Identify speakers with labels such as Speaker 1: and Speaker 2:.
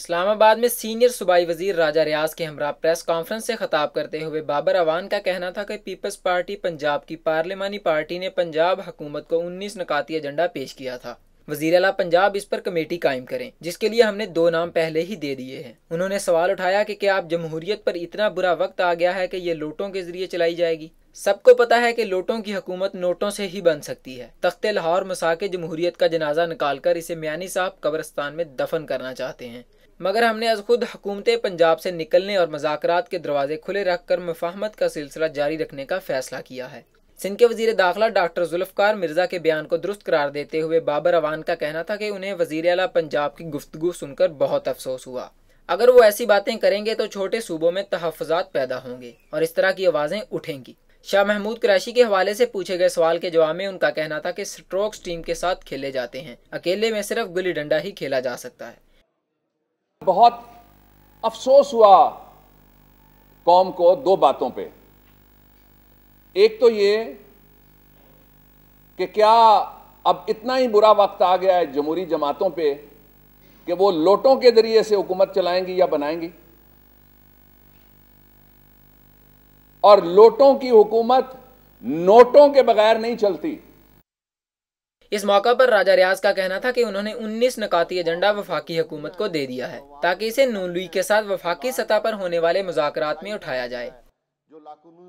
Speaker 1: इस्लामाबाद में सीनियर सूबाई वजीर राजा रियाज के हमरा प्रेस कॉन्फ्रेंस से खताब करते हुए बाबर अवान का कहना था कि पीपल्स पार्टी पंजाब की पार्लियमानी पार्टी ने पंजाब हुकूमत को 19 नकाती एजेंडा पेश किया था वजी अला पंजाब इस पर कमेटी कायम करें जिसके लिए हमने दो नाम पहले ही दे दिए हैं उन्होंने सवाल उठाया कि क्या आप जमहूरियत पर इतना बुरा वक्त आ गया है कि ये लोटों के जरिए चलाई जाएगी सबको पता है कि लोटों की हुकूमत नोटों से ही बन सकती है तख्ते लाहौर मसा के जमहूरियत का जनाजा निकाल कर इसे मियानी साहब कब्रस्तान में दफन करना चाहते हैं मगर हमने आज खुद हुकूमत पंजाब से निकलने और मजाकरात के दरवाजे खुले रख कर मफाहमत का सिलसिला जारी रखने का फैसला किया है सिंध के वजीर दाखिला डॉक्टर जुल्फकार मिर्जा के बयान को दुरुस्त करार देते हुए बाबर अवान का कहना था कि उन्हें वजीर अला पंजाब की गुफ्तु सुनकर बहुत अफसोस हुआ अगर वो ऐसी बातें करेंगे तो छोटे सूबों में तहफात पैदा होंगे और इस तरह की आवाज़ें उठेंगी शाह महमूद कराची के हवाले से पूछे गए सवाल के जवाब में उनका कहना था कि स्ट्रोक्स टीम के साथ खेले जाते हैं अकेले में सिर्फ गुल्ली डंडा ही खेला जा सकता है बहुत अफसोस हुआ कौम
Speaker 2: को दो बातों पे एक तो ये कि क्या अब इतना ही बुरा वक्त आ गया है जमहूरी जमातों पे कि वो लोटों के ज़रिए से हुकूमत चलाएंगी या बनाएंगी और लोटों की हुकूमत नोटों के बगैर नहीं चलती
Speaker 1: इस मौका पर राजा रियाज का कहना था कि उन्होंने 19 नकाती एजेंडा वफाकी हुकूमत को दे दिया है ताकि इसे नून के साथ वफाकी सतह पर होने वाले मुजाकर में उठाया
Speaker 2: जाए